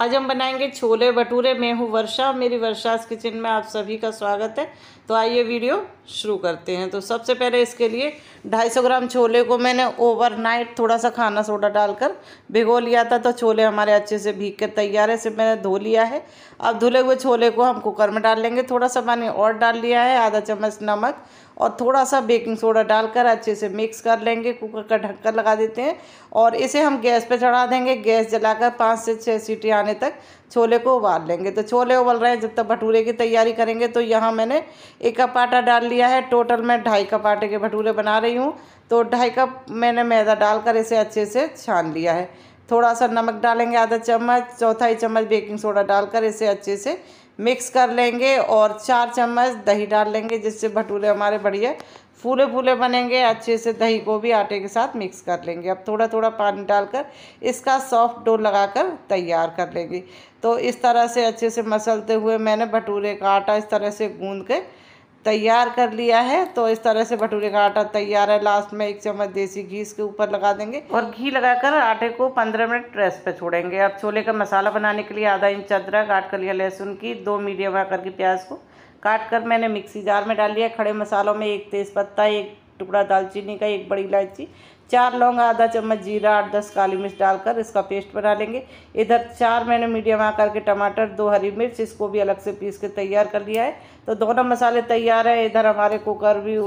आज हम बनाएंगे छोले भटूरे मैं हूँ वर्षा मेरी वर्षा किचन में आप सभी का स्वागत है तो आइए वीडियो शुरू करते हैं तो सबसे पहले इसके लिए 250 ग्राम छोले को मैंने ओवरनाइट थोड़ा सा खाना सोडा डालकर भिगो लिया था तो छोले हमारे अच्छे से भीग कर तैयार है इसे मैंने धो लिया है अब धुले हुए छोले को हम कुकर में डाल लेंगे थोड़ा सा पानी और डाल लिया है आधा चम्मच नमक और थोड़ा सा बेकिंग सोडा डालकर अच्छे से मिक्स कर लेंगे कुकर का ढक्कन लगा देते हैं और इसे हम गैस पर चढ़ा देंगे गैस जलाकर पाँच से छः सीटी आने आने तक छोले को उबाल लेंगे तो छोले उबल रहे हैं जब तक भटूरे की तैयारी करेंगे तो यहाँ मैंने एक कप आटा डाल लिया है टोटल मैं ढाई कप आटे के भटूरे बना रही हूँ तो ढाई कप मैंने मैदा डालकर इसे अच्छे से छान लिया है थोड़ा सा नमक डालेंगे आधा चम्मच चौथाई चम्मच बेकिंग सोडा डालकर इसे अच्छे से मिक्स कर लेंगे और चार चम्मच दही डाल लेंगे जिससे भटूरे हमारे बढ़िया फूले फूले बनेंगे अच्छे से दही को भी आटे के साथ मिक्स कर लेंगे अब थोड़ा थोड़ा पानी डालकर इसका सॉफ्ट डो लगाकर तैयार कर लेंगे तो इस तरह से अच्छे से मसलते हुए मैंने भटूरे का आटा इस तरह से गूंद के तैयार कर लिया है तो इस तरह से भटूरे का आटा तैयार है लास्ट में एक चम्मच देसी घी इसके ऊपर लगा देंगे और घी लगाकर आटे को पंद्रह मिनट रेस्ट पे छोड़ेंगे अब छोले का मसाला बनाने के लिए आधा इंच अदरक आठ कलिया लहसुन की दो मीडियम आकर की प्याज को काट कर मैंने मिक्सी जार में डाल लिया खड़े मसालों में एक तेज़पत्ता एक टुकड़ा दालचीनी का एक बड़ी इलायची चार लौंग आधा चम्मच जीरा आठ दस काली मिर्च डालकर इसका पेस्ट बना लेंगे इधर चार मैंने मीडियम आकर के टमाटर दो हरी मिर्च इसको भी अलग से पीस के तैयार कर लिया है तो दोनों मसाले तैयार हैं इधर हमारे कुकर भी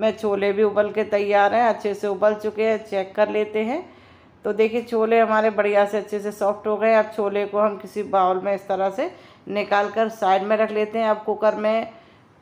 में छोले भी उबल के तैयार हैं अच्छे से उबल चुके हैं चेक कर लेते हैं तो देखिए छोले हमारे बढ़िया से अच्छे से सॉफ्ट हो गए अब छोले को हम किसी बाउल में इस तरह से निकाल कर साइड में रख लेते हैं अब कुकर में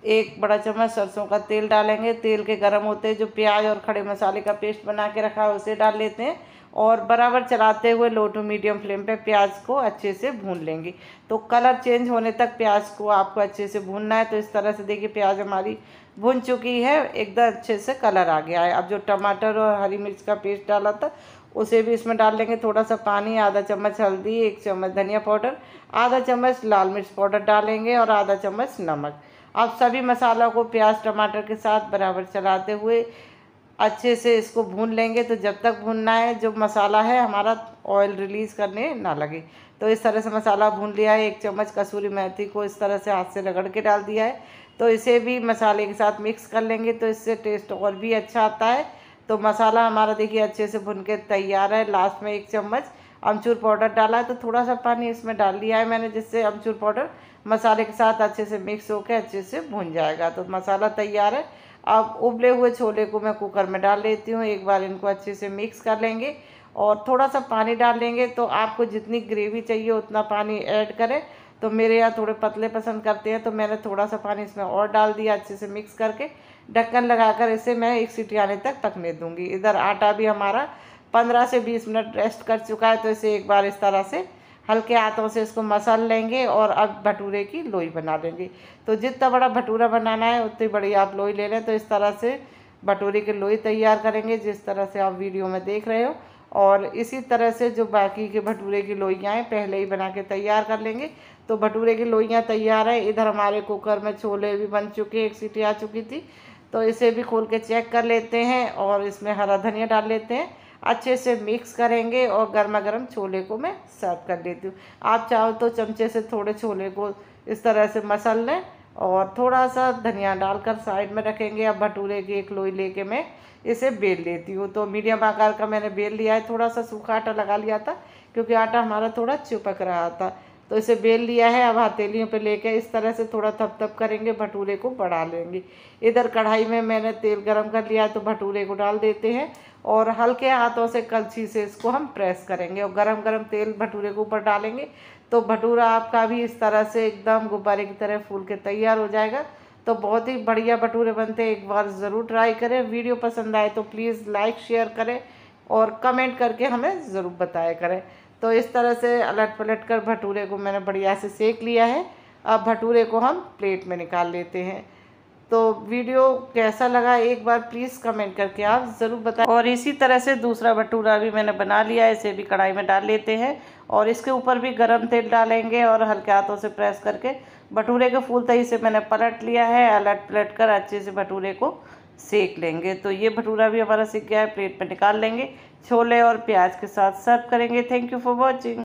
एक बड़ा चम्मच सरसों का तेल डालेंगे तेल के गर्म होते जो प्याज और खड़े मसाले का पेस्ट बना के रखा है उसे डाल लेते हैं और बराबर चलाते हुए लो टू मीडियम फ्लेम पे प्याज को अच्छे से भून लेंगे तो कलर चेंज होने तक प्याज को आपको अच्छे से भूनना है तो इस तरह से देखिए प्याज हमारी भून चुकी है एकदम अच्छे से कलर आ गया है अब जो टमाटर और हरी मिर्च का पेस्ट डाला था उसे भी इसमें डाल लेंगे थोड़ा सा पानी आधा चम्मच हल्दी एक चम्मच धनिया पाउडर आधा चम्मच लाल मिर्च पाउडर डालेंगे और आधा चम्मच नमक अब सभी मसालों को प्याज टमाटर के साथ बराबर चलाते हुए अच्छे से इसको भून लेंगे तो जब तक भूनना है जो मसाला है हमारा ऑयल रिलीज़ करने ना लगे तो इस तरह से मसाला भून लिया है एक चम्मच कसूरी मेथी को इस तरह से हाथ से रगड़ के डाल दिया है तो इसे भी मसाले के साथ मिक्स कर लेंगे तो इससे टेस्ट और भी अच्छा आता है तो मसाला हमारा देखिए अच्छे से भुन के तैयार है लास्ट में एक चम्मच अमचूर पाउडर डाला है तो थोड़ा सा पानी इसमें डाल दिया है मैंने जिससे अमचूर पाउडर मसाले के साथ अच्छे से मिक्स होकर अच्छे से भुन जाएगा तो मसाला तैयार है अब उबले हुए छोले को मैं कुकर में डाल लेती हूँ एक बार इनको अच्छे से मिक्स कर लेंगे और थोड़ा सा पानी डाल लेंगे तो आपको जितनी ग्रेवी चाहिए उतना पानी ऐड करें तो मेरे यहाँ थोड़े पतले पसंद करते हैं तो मैंने थोड़ा सा पानी इसमें और डाल दिया अच्छे से मिक्स करके ढक्कन लगाकर इसे मैं एक सीटी आने तक पकने दूंगी इधर आटा भी हमारा पंद्रह से बीस मिनट रेस्ट कर चुका है तो इसे एक बार इस तरह से हल्के हाथों से इसको मसल लेंगे और अब भटूरे की लोई बना लेंगे तो जितना बड़ा भटूरा बनाना है उतनी बड़ी आप लोई ले लें तो इस तरह से भटूरे की लोई तैयार करेंगे जिस तरह से आप वीडियो में देख रहे हो और इसी तरह से जो बाकी के भटूरे की लोइयाँ हैं पहले ही बना के तैयार कर लेंगे तो भटूरे की लोइयाँ तैयार हैं इधर हमारे कुकर में छोले भी बन चुके एक सीटी आ चुकी थी तो इसे भी खोल के चेक कर लेते हैं और इसमें हरा धनिया डाल लेते हैं अच्छे से मिक्स करेंगे और गर्मा गर्म छोले को मैं सर्व कर लेती हूँ आप चाहो तो चमचे से थोड़े छोले को इस तरह से मसल लें और थोड़ा सा धनिया डालकर साइड में रखेंगे या भटूरे की एक लोई लेके मैं इसे बेल लेती हूँ तो मीडियम आकार का मैंने बेल लिया है थोड़ा सा सूखा आटा लगा लिया था क्योंकि आटा हमारा थोड़ा चिपक रहा था तो इसे बेल लिया है अब हथेलियों पे लेके इस तरह से थोड़ा थप थप करेंगे भटूरे को बढ़ा लेंगे इधर कढ़ाई में मैंने तेल गरम कर लिया तो भटूरे को डाल देते हैं और हल्के हाथों से कलछी से इसको हम प्रेस करेंगे और गरम गरम तेल भटूरे के ऊपर डालेंगे तो भटूरा आपका भी इस तरह से एकदम गुब्बारे की तरह फूल के तैयार हो जाएगा तो बहुत ही बढ़िया भटूरे बनते हैं एक बार ज़रूर ट्राई करें वीडियो पसंद आए तो प्लीज़ लाइक शेयर करें और कमेंट करके हमें ज़रूर बताया करें तो इस तरह से अलट पलट कर भटूरे को मैंने बढ़िया से सेक लिया है अब भटूरे को हम प्लेट में निकाल लेते हैं तो वीडियो कैसा लगा एक बार प्लीज़ कमेंट करके आप ज़रूर बताएं और इसी तरह से दूसरा भटूरा भी मैंने बना लिया है इसे भी कढ़ाई में डाल लेते हैं और इसके ऊपर भी गरम तेल डालेंगे और हल्के हाथों से प्रेस करके भटूरे के फूल तही से मैंने पलट लिया है अलट पलट कर अच्छे से भटूरे को सेक लेंगे तो ये भटूरा भी हमारा सीख गया है प्लेट पर निकाल लेंगे छोले और प्याज के साथ सर्व करेंगे थैंक यू फॉर वॉचिंग